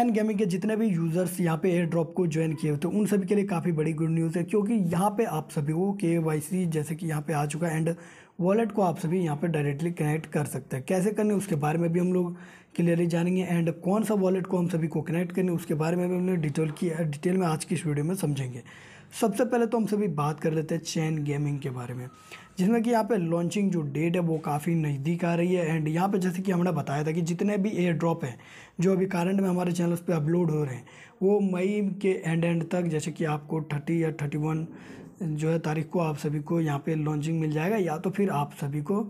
N gaming के जितने भी यूज़र्स यहाँ पे एयर ड्रॉप को ज्वाइन किए हुए थे उन सभी के लिए काफ़ी बड़ी गुड न्यूज़ है क्योंकि यहाँ पे आप सभी को के वाई सी जैसे कि यहाँ पे आ चुका है एंड वॉलेट को आप सभी यहाँ पे डायरेक्टली कनेक्ट कर सकते हैं कैसे करने उसके बारे में भी हम लोग क्लियरली जानेंगे एंड कौन सा वॉलेट को हम सभी को कनेक्ट करनी उसके बारे में भी हमने डिटेल की डिटेल में आज की इस वीडियो में समझेंगे सबसे पहले तो हम सभी बात कर लेते हैं चैन गेमिंग के बारे में जिसमें कि यहाँ पे लॉन्चिंग जो डेट है वो काफ़ी नज़दीक आ रही है एंड यहाँ पे जैसे कि हमने बताया था कि जितने भी एयर ड्रॉप हैं जो अभी करंट में हमारे चैनल्स पे अपलोड हो रहे हैं वो मई के एंड एंड तक जैसे कि आपको थर्टी या थर्टी वन जो है तारीख को आप सभी को यहाँ पर लॉन्चिंग मिल जाएगा या तो फिर आप सभी को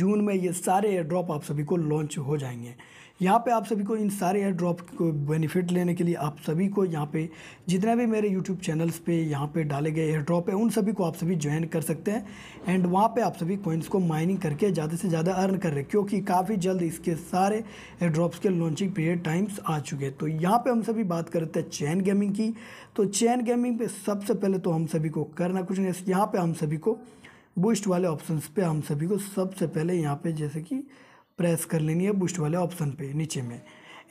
जून में ये सारे एयर ड्रॉप आप सभी को लॉन्च हो जाएंगे यहाँ पे आप सभी को इन सारे एयर ड्रॉप को बेनिफिट लेने के लिए आप सभी को यहाँ पे जितने भी मेरे यूट्यूब चैनल्स पे यहाँ पे डाले गए एयर ड्रॉप है उन सभी को आप सभी ज्वाइन कर सकते हैं एंड वहाँ पे आप सभी कोइंस को माइनिंग करके ज़्यादा से ज़्यादा अर्न कर रहे हैं क्योंकि काफ़ी जल्द इसके सारे एयर ड्रॉप्स के लॉन्चिंग पीरियड टाइम्स आ चुके हैं तो यहाँ पर हम सभी बात करते हैं चैन गेमिंग की तो चैन गेमिंग पर सबसे पहले तो हम सभी को करना कुछ नहीं यहाँ पर हम सभी को बूस्ट वाले ऑप्शन पर हम सभी को सबसे पहले यहाँ पर जैसे कि प्रेस कर लेनी है बूस्ट वाले ऑप्शन पे नीचे में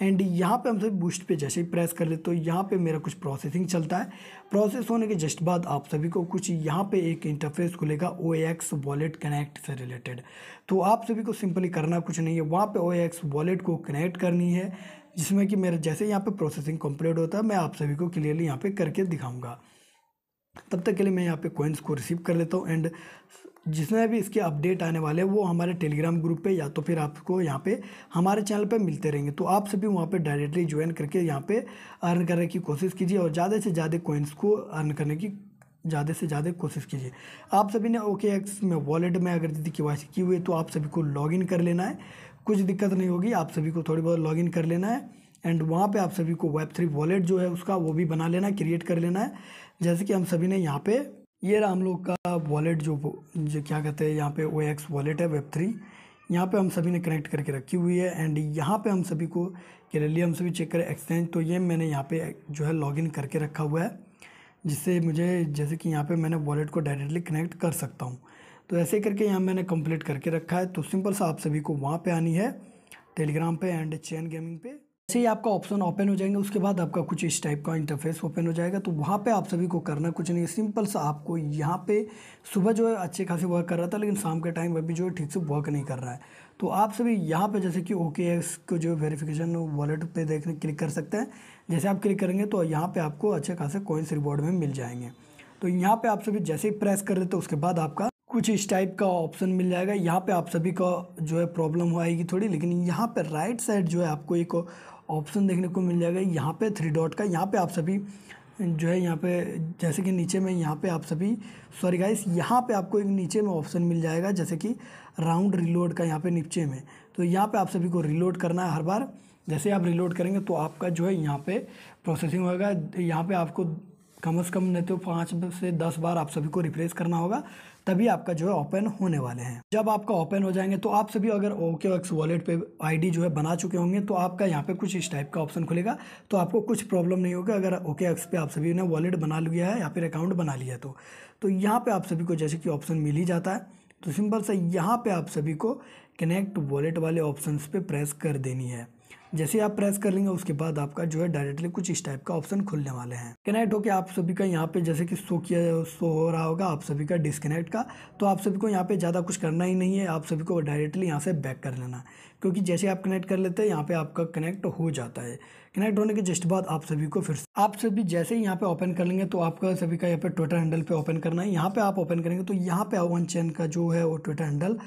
एंड यहाँ पे हम सभी बूस्ट पे जैसे ही प्रेस कर लेते तो यहाँ पे मेरा कुछ प्रोसेसिंग चलता है प्रोसेस होने के जस्ट बाद आप सभी को कुछ यहाँ पे एक इंटरफेस खुलेगा ओ एक्स वॉलेट कनेक्ट से रिलेटेड तो आप सभी को सिंपली करना कुछ नहीं है वहाँ पे ओ एक्स वॉलेट को कनेक्ट करनी है जिसमें कि मेरा जैसे यहाँ पर प्रोसेसिंग कम्प्लीट होता है मैं आप सभी को क्लियरली यहाँ पर करके दिखाऊँगा तब तक के लिए मैं यहाँ पे कोइंस को रिसीव कर लेता हूँ एंड जिसमें भी इसके अपडेट आने वाले हैं वो हमारे टेलीग्राम ग्रुप पे या तो फिर आपको यहाँ पे हमारे चैनल पे मिलते रहेंगे तो आप सभी वहाँ पे डायरेक्टली ज्वाइन करके यहाँ पे अर्न करने की कोशिश कीजिए और ज़्यादा से ज़्यादा कोइंस को अर्न करने की ज़्यादा से ज़्यादा कोशिश कीजिए आप सभी ने ओके एक्स में वॉलेट में अगर यदि के की हुई है तो आप सभी को लॉगिन कर लेना है कुछ दिक्कत नहीं होगी आप सभी को थोड़ी बहुत लॉगिन कर लेना है एंड वहाँ पे आप सभी को वेब थ्री वॉलेट जो है उसका वो भी बना लेना क्रिएट कर लेना है जैसे कि हम सभी ने यहाँ पे ये रहा हम लोग का वॉलेट जो जो क्या कहते हैं यहाँ पे ओ एक्स वॉलेट है वेब थ्री यहाँ पे हम सभी ने कनेक्ट करके रखी हुई है एंड यहाँ पे हम सभी को के लिए हम सभी चेक करें एक्सचेंज तो ये मैंने यहाँ पे जो है लॉगिन करके रखा हुआ है जिससे मुझे जैसे कि यहाँ पे मैंने वॉलेट को डायरेक्टली कनेक्ट कर सकता हूँ तो ऐसे करके यहाँ मैंने कंप्लीट करके रखा है तो सिंपल सा आप सभी को वहाँ पर आनी है टेलीग्राम पर एंड चैन गेमिंग पे जैसे ही आपका ऑप्शन ओपन हो जाएंगे उसके बाद आपका कुछ इस टाइप का इंटरफेस ओपन हो जाएगा तो वहाँ पे आप सभी को करना कुछ नहीं सिंपल सा आपको यहाँ पे सुबह जो है अच्छे खासे वर्क कर रहा था लेकिन शाम के टाइम अभी जो है ठीक से वर्क नहीं कर रहा है तो आप सभी यहाँ पे जैसे कि ओके एक्स को जो वेरिफिकेशन वॉलेट पे देखने क्लिक कर सकते हैं जैसे आप क्लिक करेंगे तो यहाँ पर आपको अच्छे खासे कोइंस रिवॉर्ड में मिल जाएंगे तो यहाँ पर आप सभी जैसे ही प्रेस कर देते उसके बाद आपका कुछ इस टाइप का ऑप्शन मिल जाएगा यहाँ पे आप सभी का जो है प्रॉब्लम हो आएगी थोड़ी लेकिन यहाँ पे राइट साइड जो है आपको एक ऑप्शन देखने को मिल जाएगा यहाँ पे थ्री डॉट का यहाँ पे आप सभी जो है यहाँ पे जैसे कि नीचे में यहाँ पे आप सभी सॉरी गाइस यहाँ पे आपको एक नीचे में ऑप्शन मिल जाएगा जैसे कि राउंड रिलोड का यहाँ पे नीचे में तो यहाँ पे आप सभी को रिलोड करना है हर बार जैसे आप रिलोड करेंगे तो आपका जो है यहाँ पे प्रोसेसिंग होगा यहाँ पे आपको कम अज़ कम नहीं तो पाँच से दस बार आप सभी को रिफ्रेश करना होगा तभी आपका जो है ओपन होने वाले हैं जब आपका ओपन हो जाएंगे तो आप सभी अगर ओके एक्स वॉलेट पे आईडी जो है बना चुके होंगे तो आपका यहाँ पे कुछ इस टाइप का ऑप्शन खुलेगा तो आपको कुछ प्रॉब्लम नहीं होगा अगर ओके एक्स पे आप सभी ने वॉलेट बना लिया है या फिर अकाउंट बना लिया तो, तो यहाँ पर आप सभी को जैसे कि ऑप्शन मिल ही जाता है तो सिंपल सा यहाँ पर आप सभी को कनेक्ट वॉलेट वाले ऑप्शन पर प्रेस कर देनी है जैसे आप प्रेस कर लेंगे उसके बाद आपका जो है डायरेक्टली कुछ इस टाइप का ऑप्शन खुलने वाले हैं कनेक्ट होकर आप सभी का यहाँ पे जैसे कि शो किया शो हो रहा होगा आप सभी का डिसकनेक्ट का तो आप सभी को यहाँ पे ज़्यादा कुछ करना ही नहीं है आप सभी को डायरेक्टली यहाँ से बैक कर लेना क्योंकि जैसे आप कनेक्ट कर लेते हैं यहाँ पे आपका कनेक्ट हो जाता है कनेक्ट होने के जस्ट बाद आप सभी को फिर आप सभी जैसे ही यहाँ पे ओपन कर लेंगे तो आपका सभी का यहाँ पर ट्विटर हैंडल पर ओपन करना है यहाँ पर आप ओपन करेंगे तो यहाँ पे ओवन चैन का जो है वो ट्विटर हैंडल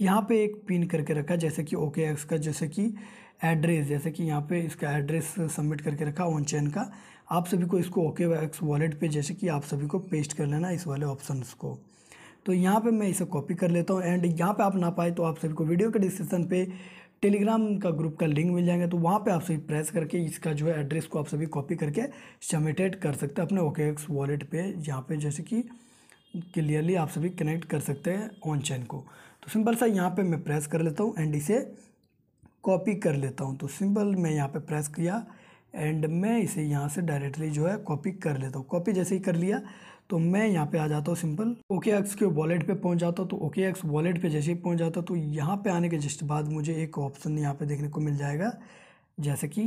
यहाँ पर एक पिन करके रखा जैसे कि ओके एक्स का जैसे कि एड्रेस जैसे कि यहाँ पे इसका एड्रेस सबमिट करके रखा ऑन चेन का आप सभी को इसको ओके एक्स वॉलेट पे जैसे कि आप सभी को पेस्ट कर लेना इस वाले ऑप्शन को तो यहाँ पे मैं इसे कॉपी कर लेता हूँ एंड यहाँ पे आप ना पाए तो आप सभी को वीडियो के डिस्क्रिप्शन पे टेलीग्राम का ग्रुप का लिंक मिल जाएगा तो वहाँ पे आप सभी प्रेस करके इसका जो है एड्रेस को आप सभी कॉपी करके सबमिटेड कर सकते हैं अपने ओके एक्स वॉलेट पर यहाँ पर जैसे कि क्लियरली आप सभी कनेक्ट कर सकते हैं ऑन चेन को तो सिंपल सा यहाँ पे मैं प्रेस कर लेता हूँ एंड इसे कॉपी कर लेता हूँ तो सिंपल मैं यहाँ पे प्रेस किया एंड मैं इसे यहाँ से डायरेक्टली जो है कॉपी कर लेता हूँ कॉपी जैसे ही कर लिया तो मैं यहाँ पे आ जाता हूँ सिंपल ओके एक्स के वॉलेट पे पहुँच जाता हूँ तो ओके एक्स वॉलेट पे जैसे ही पहुँच जाता तो यहाँ पे आने के जस्ट बाद मुझे एक ऑप्शन यहाँ पे देखने को मिल जाएगा जैसे कि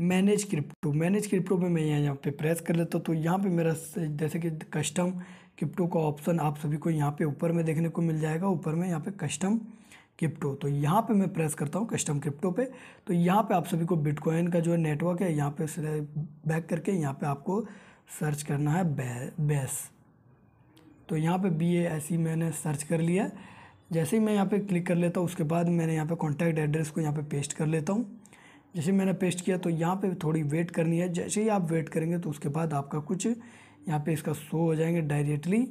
मैनेज क्रिप्टो मैनेज क्रिप्टो में मैं यहाँ पे प्रेस कर लेता हूँ तो यहाँ पे मेरा जैसे कि कस्टम क्रिप्टो का ऑप्शन आप सभी को यहाँ पे ऊपर में देखने को मिल जाएगा ऊपर में यहाँ पे कस्टम क्रिप्टो तो यहाँ पे मैं प्रेस करता हूँ कस्टम क्रिप्टो पे तो यहाँ पे आप सभी को बिटकॉइन का जो है नेटवर्क है यहाँ पे बैक करके यहाँ पे आपको सर्च करना है बे, बेस तो यहाँ पे बी ए सी मैंने सर्च कर लिया जैसे ही मैं यहाँ पे क्लिक कर लेता हूँ उसके बाद मैंने यहाँ पे कॉन्टैक्ट एड्रेस को यहाँ पे पेस्ट कर लेता हूँ जैसे मैंने पेस्ट किया तो यहाँ पर थोड़ी वेट करनी है जैसे ही आप वेट करेंगे तो उसके बाद आपका कुछ यहाँ पर इसका शो हो जाएंगे डायरेक्टली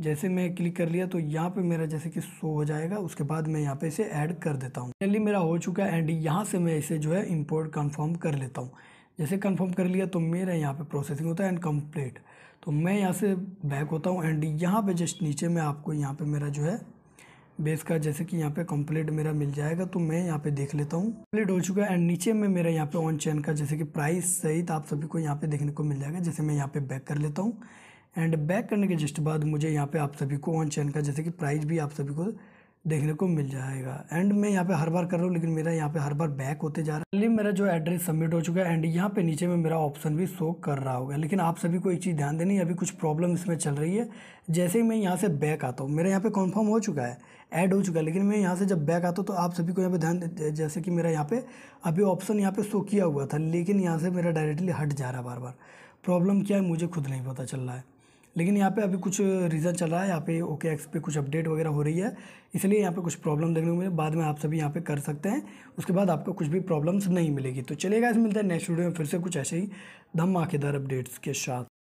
जैसे मैं क्लिक कर लिया तो यहाँ पे मेरा जैसे कि शो हो जाएगा उसके बाद मैं यहाँ पे इसे ऐड कर देता हूँ फाइनली मेरा हो चुका है एंड यहाँ से मैं इसे जो है इम्पोर्ट कन्फर्म कर लेता हूँ जैसे कन्फर्म कर लिया तो मेरा यहाँ पे प्रोसेसिंग होता है एंड कंप्लीट तो मैं यहाँ से बैक होता हूँ एंड यहाँ पे जस्ट नीचे में आपको यहाँ पर मेरा जो है बेस का जैसे कि यहाँ पे कंप्लीट मेरा मिल जाएगा तो मैं यहाँ पे देख लेता हूँ कंप्लीट हो चुका है एंड नीचे में मेरा यहाँ पे ऑन चैन का जैसे कि प्राइस सहित आप सभी को यहाँ पे देखने को मिल जाएगा जैसे मैं यहाँ पे बैक कर लेता हूँ एंड बैक करने के जस्ट बाद मुझे यहाँ पे आप सभी को ऑन चैन का जैसे कि प्राइस भी आप सभी को देखने को मिल जाएगा एंड मैं यहाँ पे हर बार कर रहा हूँ लेकिन मेरा यहाँ पे हर बार बैक होते जा रहा है लेकिन मेरा जो एड्रेस सबमिट हो चुका है एंड यहाँ पे नीचे में मेरा ऑप्शन भी शो कर रहा होगा लेकिन आप सभी को एक चीज़ ध्यान देनी अभी कुछ प्रॉब्लम इसमें चल रही है जैसे ही मैं यहाँ से बैक आता हूँ मेरा यहाँ पर कन्फर्म हो चुका है ऐड हो चुका है लेकिन मैं यहाँ से जब बैक आता हूँ तो आप सभी को यहाँ पर ध्यान जैसे कि मेरा यहाँ पे अभी ऑप्शन यहाँ पे शो किया हुआ था लेकिन यहाँ से मेरा डायरेक्टली हट जा रहा है बार बार प्रॉब्लम क्या है मुझे खुद नहीं पता चल रहा है लेकिन यहाँ पे अभी कुछ रीज़न चल रहा है यहाँ पे ओके एक्स पे कुछ अपडेट वगैरह हो रही है इसलिए यहाँ पे कुछ प्रॉब्लम देखने को मिले बाद में आप सभी यहाँ पे कर सकते हैं उसके बाद आपको कुछ भी प्रॉब्लम्स नहीं मिलेगी तो चलेगा इस मिलता है नेक्स्ट वीडियो में फिर से कुछ ऐसे ही धमाकेदार अपडेट्स के साथ